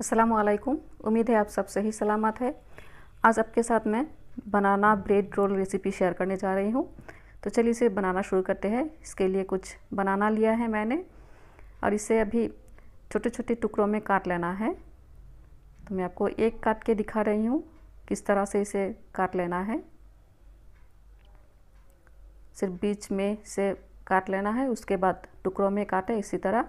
असलकुम उम्मीद है आप सब सही सलामत है आज आपके साथ मैं banana bread roll recipe share करने जा रही हूँ तो चलिए इसे बनाना शुरू करते हैं इसके लिए कुछ बनाना लिया है मैंने और इसे अभी छोटे छोटे टुकड़ों में काट लेना है तो मैं आपको एक काट के दिखा रही हूँ किस तरह से इसे काट लेना है सिर्फ बीच में से काट लेना है उसके बाद टुकड़ों में काटे इसी तरह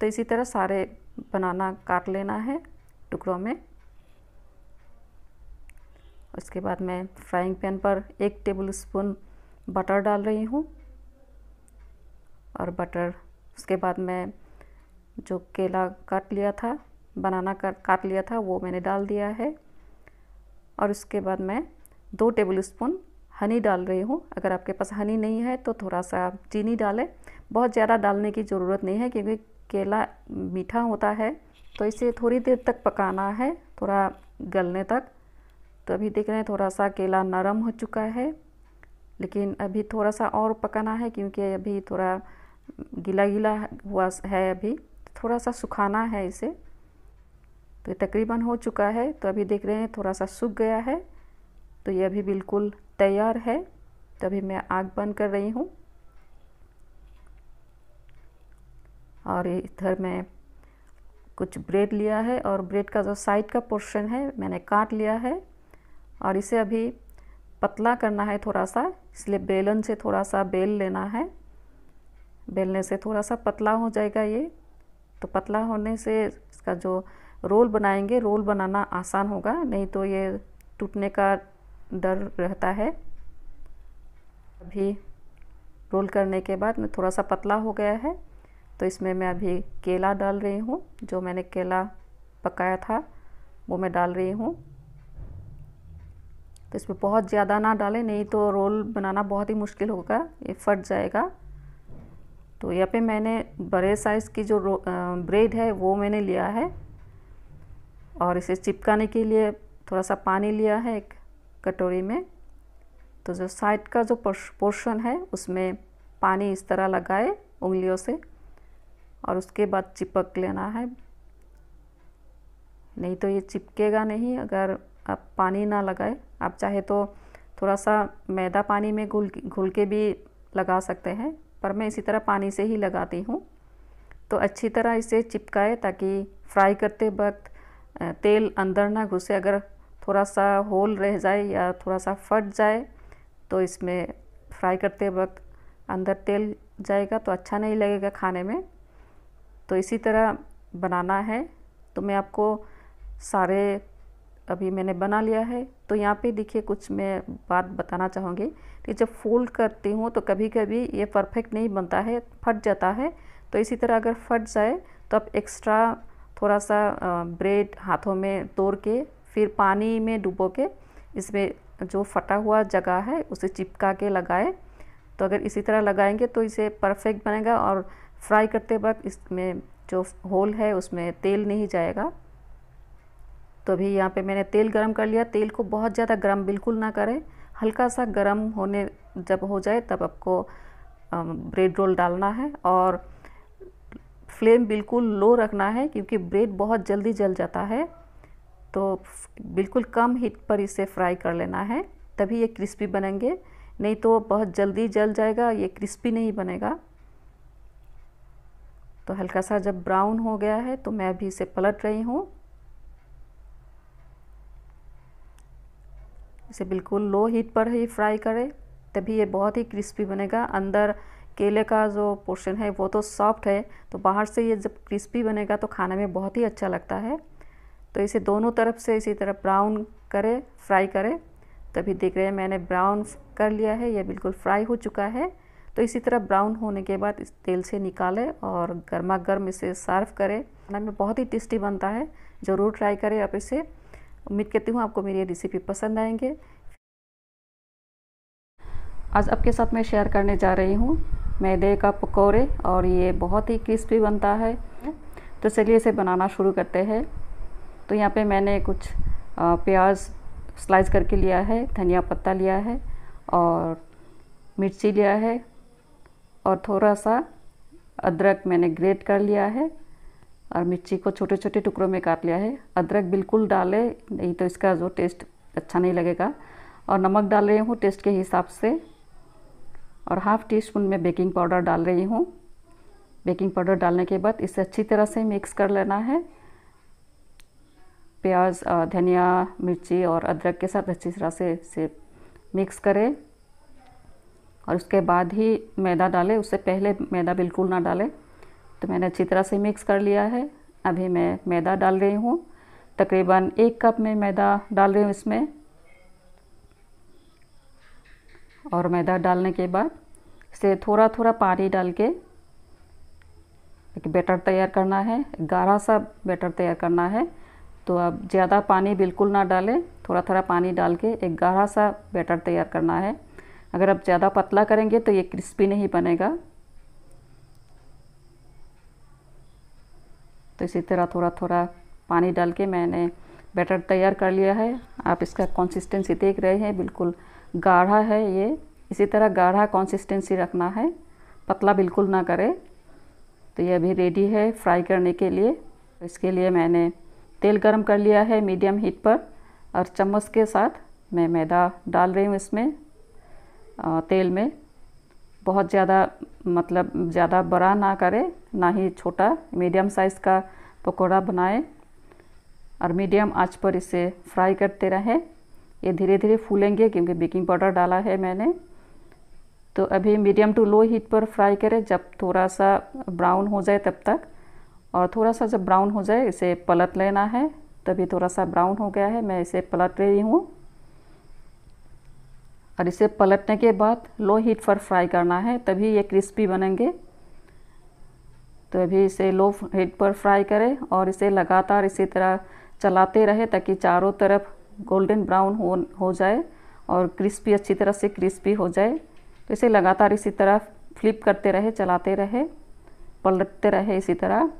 तो इसी तरह सारे बनाना काट लेना है टुकड़ों में उसके बाद मैं फ्राइंग पैन पर एक टेबल स्पून बटर डाल रही हूँ और बटर उसके बाद मैं जो केला काट लिया था बनाना काट लिया था वो मैंने डाल दिया है और उसके बाद मैं दो टेबल स्पून हनी डाल रही हूँ अगर आपके पास हनी नहीं है तो थोड़ा सा चीनी डालें बहुत ज़्यादा डालने की ज़रूरत नहीं है क्योंकि केला मीठा होता है तो इसे थोड़ी देर तक पकाना है थोड़ा गलने तक तो अभी देख रहे हैं थोड़ा सा केला नरम हो चुका है लेकिन अभी थोड़ा सा और पकाना है क्योंकि अभी थोड़ा गीला गीला हुआ है अभी तो थोड़ा सा सुखाना है इसे तो ये तकरीबन हो चुका है तो अभी देख रहे हैं थोड़ा सा सूख गया है तो ये अभी बिल्कुल तैयार है तो अभी मैं आग बंद कर रही हूँ और इधर मैं कुछ ब्रेड लिया है और ब्रेड का जो साइड का पोर्शन है मैंने काट लिया है और इसे अभी पतला करना है थोड़ा सा इसलिए बेलन से थोड़ा सा बेल लेना है बेलने से थोड़ा सा पतला हो जाएगा ये तो पतला होने से इसका जो रोल बनाएंगे रोल बनाना आसान होगा नहीं तो ये टूटने का डर रहता है अभी रोल करने के बाद थोड़ा सा पतला हो गया है तो इसमें मैं अभी केला डाल रही हूँ जो मैंने केला पकाया था वो मैं डाल रही हूँ तो इसमें बहुत ज़्यादा ना डालें नहीं तो रोल बनाना बहुत ही मुश्किल होगा ये फट जाएगा तो यहाँ पे मैंने बड़े साइज़ की जो ब्रेड है वो मैंने लिया है और इसे चिपकाने के लिए थोड़ा सा पानी लिया है एक कटोरी में तो जो साइड का जो पोर्शन है उसमें पानी इस तरह लगाए उंगलियों से और उसके बाद चिपक लेना है नहीं तो ये चिपकेगा नहीं अगर आप पानी ना लगाए आप चाहे तो थोड़ा सा मैदा पानी में घुल घुल के भी लगा सकते हैं पर मैं इसी तरह पानी से ही लगाती हूँ तो अच्छी तरह इसे चिपकाए ताकि फ्राई करते वक्त तेल अंदर ना घुसे अगर थोड़ा सा होल रह जाए या थोड़ा सा फट जाए तो इसमें फ्राई करते वक्त अंदर तेल जाएगा तो अच्छा नहीं लगेगा खाने में तो इसी तरह बनाना है तो मैं आपको सारे अभी मैंने बना लिया है तो यहाँ पे देखिए कुछ मैं बात बताना चाहूँगी कि जब फोल्ड करती हूँ तो कभी कभी ये परफेक्ट नहीं बनता है फट जाता है तो इसी तरह अगर फट जाए तो आप एक्स्ट्रा थोड़ा सा ब्रेड हाथों में तोड़ के फिर पानी में डुबो के इसमें जो फटा हुआ जगह है उसे चिपका के लगाए तो अगर इसी तरह लगाएंगे तो इसे परफेक्ट बनेगा और फ्राई करते वक्त इसमें जो होल है उसमें तेल नहीं जाएगा तो अभी यहाँ पे मैंने तेल गरम कर लिया तेल को बहुत ज़्यादा गरम बिल्कुल ना करें हल्का सा गरम होने जब हो जाए तब आपको ब्रेड रोल डालना है और फ्लेम बिल्कुल लो रखना है क्योंकि ब्रेड बहुत जल्दी जल जाता है तो बिल्कुल कम हीट पर इसे फ्राई कर लेना है तभी ये क्रिस्पी बनेंगे नहीं तो बहुत जल्दी जल जाएगा ये क्रिस्पी नहीं बनेगा तो हल्का सा जब ब्राउन हो गया है तो मैं अभी इसे पलट रही हूँ इसे बिल्कुल लो हीट पर ही फ्राई करें तभी ये बहुत ही क्रिस्पी बनेगा अंदर केले का जो पोर्शन है वो तो सॉफ्ट है तो बाहर से ये जब क्रिस्पी बनेगा तो खाने में बहुत ही अच्छा लगता है तो इसे दोनों तरफ से इसी तरह ब्राउन करें फ्राई करें तभी देख रहे हैं मैंने ब्राउन कर लिया है यह बिल्कुल फ्राई हो चुका है तो इसी तरह ब्राउन होने के बाद इस तेल से निकालें और गर्मा गर्म इसे सर्व करें खाना में बहुत ही टेस्टी बनता है ज़रूर ट्राई करें आप इसे उम्मीद करती हूँ आपको मेरी ये रेसिपी पसंद आएंगे आज आपके साथ मैं शेयर करने जा रही हूँ मैदे का पकौड़े और ये बहुत ही क्रिस्पी बनता है तो चलिए इसे बनाना शुरू करते हैं तो यहाँ पे मैंने कुछ प्याज स्लाइस करके लिया है धनिया पत्ता लिया है और मिर्ची लिया है और थोड़ा सा अदरक मैंने ग्रेट कर लिया है और मिर्ची को छोटे छोटे टुकड़ों में काट लिया है अदरक बिल्कुल डाले नहीं तो इसका जो टेस्ट अच्छा नहीं लगेगा और नमक डाल रही हूँ टेस्ट के हिसाब से और हाफ़ टी स्पून में बेकिंग पाउडर डाल रही हूँ बेकिंग पाउडर डालने के बाद इसे अच्छी तरह से मिक्स कर लेना है प्याज धनिया मिर्ची और अदरक के साथ अच्छी तरह से इसे मिक्स करें और उसके बाद ही मैदा डालें उससे पहले मैदा बिल्कुल ना डालें तो मैंने अच्छी तरह से मिक्स कर लिया है अभी मैं मैदा डाल रही हूँ तकरीबन एक कप में मैदा डाल रही हूँ इसमें और मैदा डालने के बाद इसे थोड़ा थोड़ा पानी डाल के एक बैटर तैयार करना है गाढ़ा सा बैटर तैयार करना है तो अब ज़्यादा पानी बिल्कुल ना डालें थोड़ा थोड़ा पानी डाल के एक गाढ़ा सा बैटर तैयार करना है अगर आप ज़्यादा पतला करेंगे तो ये क्रिस्पी नहीं बनेगा तो इसी तरह थोड़ा थोड़ा पानी डाल के मैंने बैटर तैयार कर लिया है आप इसका कंसिस्टेंसी देख रहे हैं बिल्कुल गाढ़ा है ये इसी तरह गाढ़ा कंसिस्टेंसी रखना है पतला बिल्कुल ना करें तो ये अभी रेडी है फ्राई करने के लिए तो इसके लिए मैंने तेल गरम कर लिया है मीडियम हीट पर और चम्मच के साथ मैं मैदा डाल रही हूँ इसमें तेल में बहुत ज़्यादा मतलब ज़्यादा बड़ा ना करें ना ही छोटा मीडियम साइज़ का पकौड़ा बनाएं और मीडियम आँच पर इसे फ्राई करते रहें ये धीरे धीरे फूलेंगे क्योंकि बेकिंग पाउडर डाला है मैंने तो अभी मीडियम टू लो हीट पर फ्राई करें जब थोड़ा सा ब्राउन हो जाए तब तक और थोड़ा सा जब ब्राउन हो जाए इसे पलट लेना है तभी थोड़ा सा ब्राउन हो गया है मैं इसे पलट रही हूँ और इसे पलटने के बाद लो हीट पर फ्राई करना है तभी ये क्रिस्पी बनेंगे तो अभी इसे लो हीट पर फ्राई करें और इसे लगातार इसी तरह चलाते रहे ताकि चारों तरफ गोल्डन ब्राउन हो हो जाए और क्रिस्पी अच्छी तरह से क्रिस्पी हो जाए तो इसे लगातार इसी तरह फ्लिप करते रहे चलाते रहे पलटते रहे इसी तरह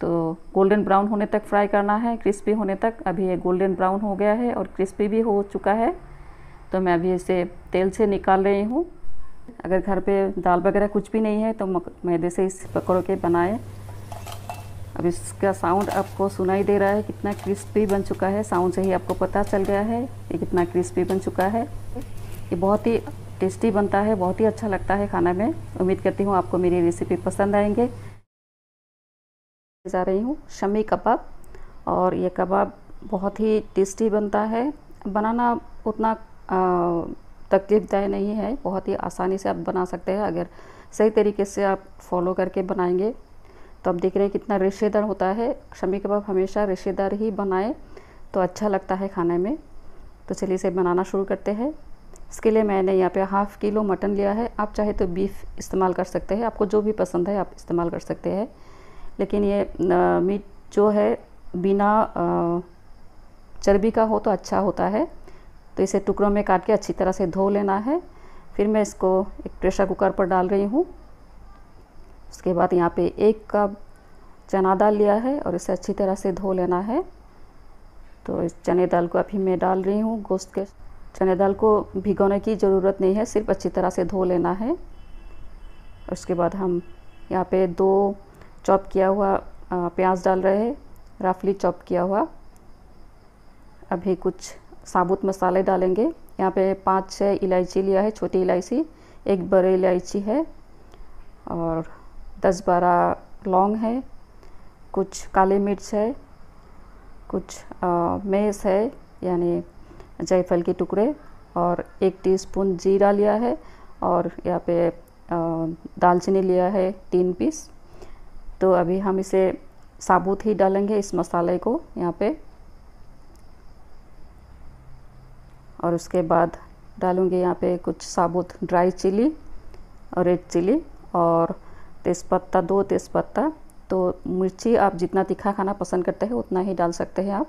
तो गोल्डन ब्राउन होने तक फ्राई करना है क्रिस्पी होने तक अभी ये गोल्डन ब्राउन हो गया है और क्रिस्पी भी हो चुका है तो मैं अभी इसे तेल से निकाल रही हूँ अगर घर पे दाल वगैरह कुछ भी नहीं है तो मैदे से इस पकौड़ों के बनाए अब इसका साउंड आपको सुनाई दे रहा है कितना क्रिस्पी बन चुका है साउंड से ही आपको पता चल गया है ये कितना क्रिस्पी बन चुका है ये बहुत ही टेस्टी बनता है बहुत ही अच्छा लगता है खाना में उम्मीद करती हूँ आपको मेरी रेसिपी पसंद आएंगे जा रही हूँ शमी कबाब और ये कबाब बहुत ही टेस्टी बनता है बनाना उतना तकलीफदाय नहीं है बहुत ही आसानी से आप बना सकते हैं अगर सही तरीके से आप फॉलो करके बनाएंगे तो आप देख रहे हैं कितना रेशेदार होता है शमी कबाब हमेशा रेशेदार ही बनाए तो अच्छा लगता है खाने में तो चलिए इसे बनाना शुरू करते हैं इसके लिए मैंने यहाँ पे हाफ़ किलो मटन लिया है आप चाहे तो बीफ इस्तेमाल कर सकते हैं आपको जो भी पसंद है आप इस्तेमाल कर सकते हैं लेकिन ये मीट जो है बिना चर्बी का हो तो अच्छा होता है तो इसे टुकड़ों में काट के अच्छी तरह से धो लेना है फिर मैं इसको एक प्रेशर कुकर पर डाल रही हूँ उसके बाद यहाँ पे एक कप चना दाल लिया है और इसे अच्छी तरह से धो लेना है तो इस चने दाल को अभी मैं डाल रही हूँ गोश्त के चने दाल को भिगोने की ज़रूरत नहीं है सिर्फ अच्छी तरह से धो लेना है उसके बाद हम यहाँ पे दो चॉप किया हुआ प्याज डाल रहे हैं रफली चॉप किया हुआ अभी कुछ साबुत मसाले डालेंगे यहाँ पे पाँच छः इलायची लिया है छोटी इलायची एक बड़े इलायची है और दस बारह लौंग है कुछ काली मिर्च है कुछ मेस है यानी जायफल के टुकड़े और एक टीस्पून जीरा लिया है और यहाँ पे दालचीनी लिया है तीन पीस तो अभी हम इसे साबुत ही डालेंगे इस मसाले को यहाँ पे और उसके बाद डालूँगी यहाँ पे कुछ साबुत ड्राई चिली और रेड चिली और तेज़पत्ता दो तेज़पत्ता तो मिर्ची आप जितना तीखा खाना पसंद करते हैं उतना ही डाल सकते हैं आप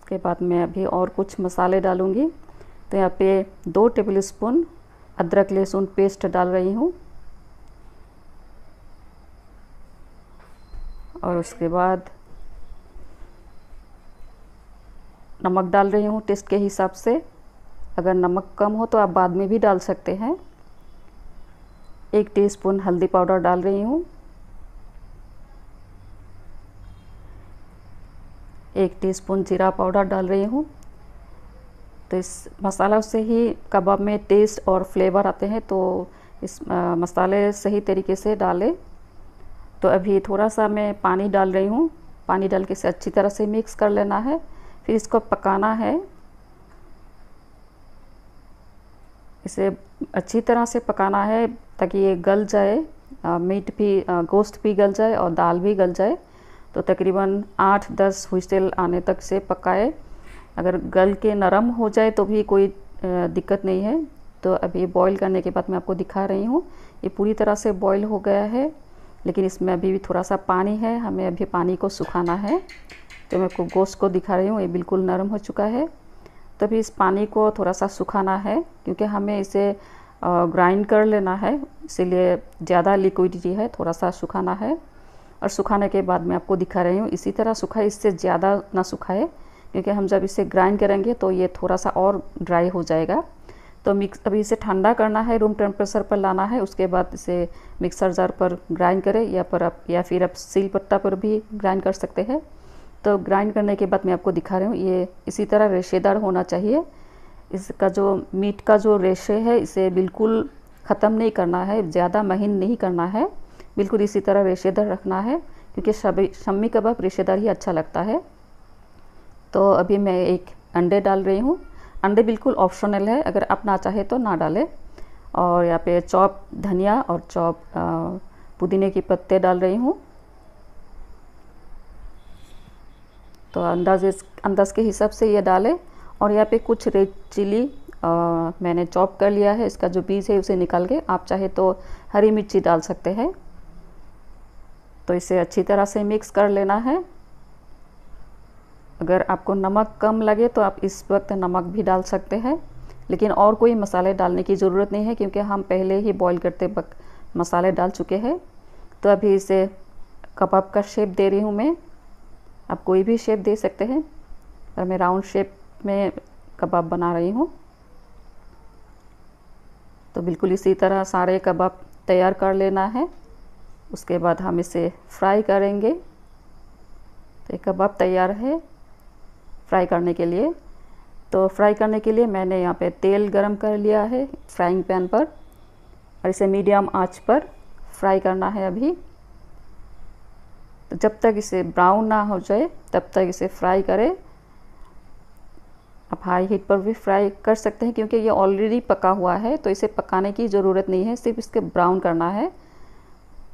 उसके बाद मैं अभी और कुछ मसाले डालूँगी तो यहाँ पे दो टेबल स्पून अदरक लहसुन पेस्ट डाल रही हूँ और उसके बाद नमक डाल रही हूँ टेस्ट के हिसाब से अगर नमक कम हो तो आप बाद में भी डाल सकते हैं एक टीस्पून हल्दी पाउडर डाल रही हूँ एक टीस्पून जीरा पाउडर डाल रही हूँ तो इस मसाला से ही कबाब में टेस्ट और फ्लेवर आते हैं तो इस मसाले सही तरीके से डालें तो अभी थोड़ा सा मैं पानी डाल रही हूँ पानी डाल के इसे अच्छी तरह से मिक्स कर लेना है फिर इसको पकाना है इसे अच्छी तरह से पकाना है ताकि ये गल जाए आ, मीट भी आ, गोश्त भी गल जाए और दाल भी गल जाए तो तकरीबन आठ दस हुइसल आने तक से पकाए अगर गल के नरम हो जाए तो भी कोई दिक्कत नहीं है तो अभी बॉईल करने के बाद मैं आपको दिखा रही हूँ ये पूरी तरह से बॉईल हो गया है लेकिन इसमें अभी भी थोड़ा सा पानी है हमें अभी पानी को सुखाना है तो मैं आपको गोश्त को दिखा रही हूँ ये बिल्कुल नरम हो चुका है तभी इस पानी को थोड़ा सा सुखाना है क्योंकि हमें इसे ग्राइंड कर लेना है इसीलिए ज़्यादा लिक्विडिटी है थोड़ा सा सुखाना है और सुखाने के बाद मैं आपको दिखा रही हूँ इसी तरह सुखाए इससे ज़्यादा ना सुखाए क्योंकि हम जब इसे ग्राइंड करेंगे तो ये थोड़ा सा और ड्राई हो जाएगा तो मिक्स अभी इसे ठंडा करना है रूम टेम्परेचर पर लाना है उसके बाद इसे मिक्सर जार पर ग्राइंड करें या पर आप या फिर आप सील पट्टा पर भी ग्राइंड कर सकते हैं तो ग्राइंड करने के बाद मैं आपको दिखा रही हूँ ये इसी तरह रेशेदार होना चाहिए इसका जो मीट का जो रेशे है इसे बिल्कुल ख़त्म नहीं करना है ज़्यादा महीन नहीं करना है बिल्कुल इसी तरह रेशेदार रखना है क्योंकि शबी शम्मी कबाब रेशेदार ही अच्छा लगता है तो अभी मैं एक अंडे डाल रही हूँ अंडे बिल्कुल ऑप्शनल है अगर आप ना चाहे तो ना डालें और यहाँ पे चॉप धनिया और चॉप पुदीने के पत्ते डाल रही हूँ तो अंदाजे अंदाज के हिसाब से ये डालें और यहाँ पे कुछ रेड चिली मैंने चॉप कर लिया है इसका जो बीज है उसे निकाल के आप चाहे तो हरी मिर्ची डाल सकते हैं तो इसे अच्छी तरह से मिक्स कर लेना है अगर आपको नमक कम लगे तो आप इस वक्त नमक भी डाल सकते हैं लेकिन और कोई मसाले डालने की ज़रूरत नहीं है क्योंकि हम पहले ही बॉईल करते वक्त मसाले डाल चुके हैं तो अभी इसे कबाब का शेप दे रही हूँ मैं आप कोई भी शेप दे सकते हैं पर मैं राउंड शेप में कबाब बना रही हूँ तो बिल्कुल इसी तरह सारे कबाब तैयार कर लेना है उसके बाद हम इसे फ्राई करेंगे तो ये कबाब तैयार है फ्राई करने के लिए तो फ्राई करने के लिए मैंने यहाँ पे तेल गरम कर लिया है फ्राइंग पैन पर और इसे मीडियम आंच पर फ्राई करना है अभी जब तक इसे ब्राउन ना हो जाए तब तक इसे फ्राई करें आप हाई हीट पर भी फ्राई कर सकते हैं क्योंकि ये ऑलरेडी पका हुआ है तो इसे पकाने की ज़रूरत नहीं है सिर्फ इसके ब्राउन करना है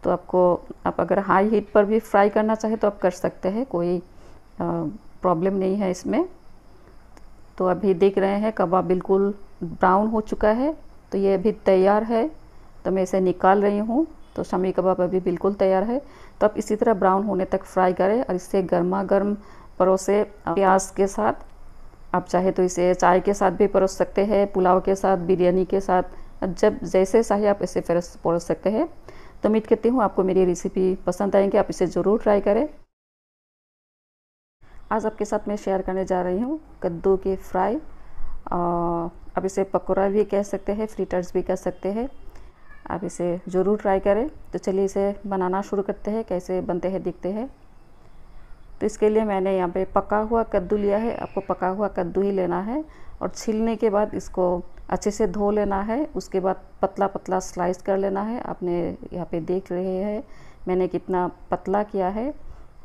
तो आपको आप अगर हाई हीट पर भी फ्राई करना चाहे तो आप कर सकते हैं कोई प्रॉब्लम नहीं है इसमें तो अभी देख रहे हैं कबाब बिल्कुल ब्राउन हो चुका है तो ये अभी तैयार है तो मैं इसे निकाल रही हूँ तो शामी कबाब अभी बिल्कुल तैयार है तो आप इसी तरह ब्राउन होने तक फ्राई करें और इससे गर्मा गर्म परोसे प्याज के साथ आप चाहे तो इसे चाय के साथ भी परोस सकते हैं पुलाव के साथ बिरयानी के साथ जब जैसे चाहे आप इसे परोस सकते हैं तो उम्मीद करती हूँ आपको मेरी रेसिपी पसंद आएंगे आप इसे ज़रूर ट्राई करें आज आपके साथ मैं शेयर करने जा रही हूँ कद्दू के फ्राई आप इसे पकौड़ा भी कह सकते हैं फ्रीटर्स भी कह सकते हैं आप इसे ज़रूर ट्राई करें तो चलिए इसे बनाना शुरू करते हैं कैसे बनते हैं दिखते हैं तो इसके लिए मैंने यहाँ पे पका हुआ कद्दू लिया है आपको पका हुआ कद्दू ही लेना है और छीलने के बाद इसको अच्छे से धो लेना है उसके बाद पतला पतला स्लाइस कर लेना है आपने यहाँ पे देख रहे हैं मैंने कितना पतला किया है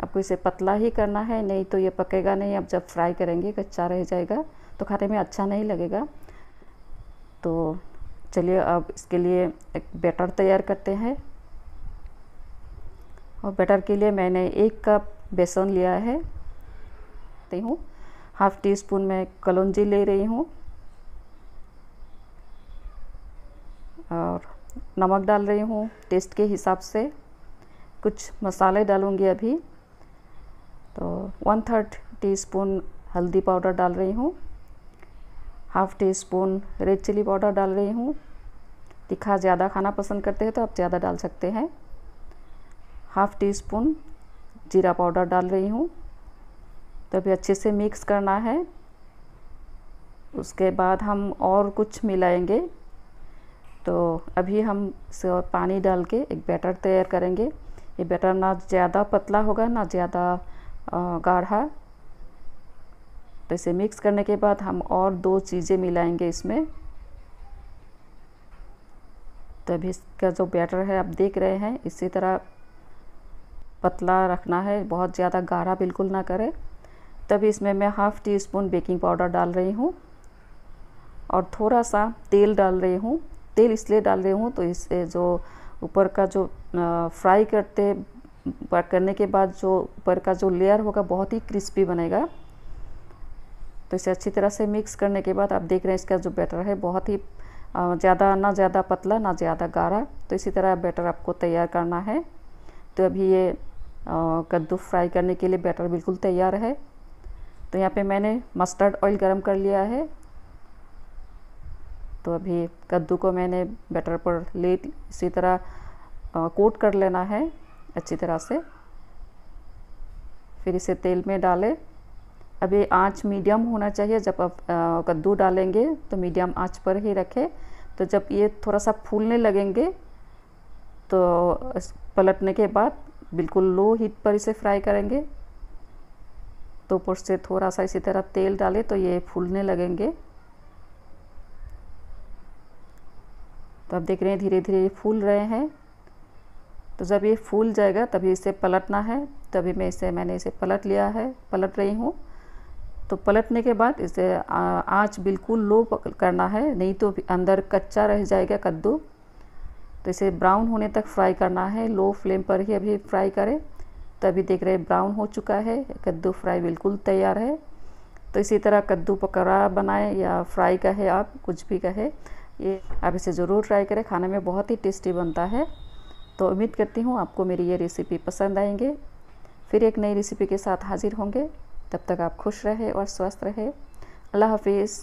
आपको इसे पतला ही करना है नहीं तो ये पकेगा नहीं आप जब फ्राई करेंगे कच्चा रह जाएगा तो खाने में अच्छा नहीं लगेगा तो चलिए अब इसके लिए एक बैटर तैयार करते हैं और बैटर के लिए मैंने एक कप बेसन लिया है ते हूँ हाफ टी स्पून मैं कलौजी ले रही हूँ और नमक डाल रही हूँ टेस्ट के हिसाब से कुछ मसाले डालूँगी अभी तो वन थर्ड टी स्पून हल्दी पाउडर डाल रही हूँ half teaspoon red chilli powder डाल रही हूँ तीखा ज़्यादा खाना पसंद करते हैं तो आप ज़्यादा डाल सकते हैं हाफ़ टी स्पून जीरा पाउडर डाल रही हूँ तो अभी अच्छे से मिक्स करना है उसके बाद हम और कुछ मिलाएंगे तो अभी हम पानी डाल के एक बैटर तैयार करेंगे ये बैटर ना ज़्यादा पतला होगा ना ज़्यादा गाढ़ा तो इसे मिक्स करने के बाद हम और दो चीज़ें मिलाएंगे इसमें तो अभी इसका जो बैटर है आप देख रहे हैं इसी तरह पतला रखना है बहुत ज़्यादा गाढ़ा बिल्कुल ना करें तभी इसमें मैं half teaspoon baking powder डाल रही हूँ और थोड़ा सा तेल डाल रही हूँ तेल इसलिए डाल रही हूँ तो इससे जो ऊपर का जो फ्राई करते करने के बाद जो ऊपर का जो लेयर होगा बहुत ही क्रिस्पी बनेगा तो इसे अच्छी तरह से मिक्स करने के बाद आप देख रहे हैं इसका जो बैटर है बहुत ही ज़्यादा ना ज़्यादा पतला ना ज़्यादा गाढ़ा तो इसी तरह बैटर आपको तैयार करना है तो अभी ये कद्दू फ्राई करने के लिए बैटर बिल्कुल तैयार है तो यहाँ पे मैंने मस्टर्ड ऑयल गरम कर लिया है तो अभी कद्दू को मैंने बैटर पर ले इसी तरह कोट कर लेना है अच्छी तरह से फिर इसे तेल में डालें अभी आँच मीडियम होना चाहिए जब आप कद्दू डालेंगे तो मीडियम आँच पर ही रखें तो जब ये थोड़ा सा फूलने लगेंगे तो पलटने के बाद बिल्कुल लो हीट पर इसे फ्राई करेंगे तो ऊपर से थोड़ा सा इसी तरह तेल डालें तो ये फूलने लगेंगे तो आप देख रहे हैं धीरे धीरे ये फूल रहे हैं तो जब ये फूल जाएगा तभी इसे पलटना है तभी मैं इसे मैंने इसे पलट लिया है पलट रही हूँ तो पलटने के बाद इसे आँच बिल्कुल लो करना है नहीं तो अंदर कच्चा रह जाएगा कद्दू तो इसे ब्राउन होने तक फ्राई करना है लो फ्लेम पर ही अभी फ्राई करें तभी देख रहे ब्राउन हो चुका है कद्दू फ्राई बिल्कुल तैयार है तो इसी तरह कद्दू पकौड़ा बनाएं या फ्राई कहे आप कुछ भी कहे ये आप इसे ज़रूर ट्राई करें खाने में बहुत ही टेस्टी बनता है तो उम्मीद करती हूँ आपको मेरी ये रेसिपी पसंद आएंगे फिर एक नई रेसिपी के साथ हाज़िर होंगे तब तक आप खुश रहे और स्वस्थ रहे अल्लाह हाफिज़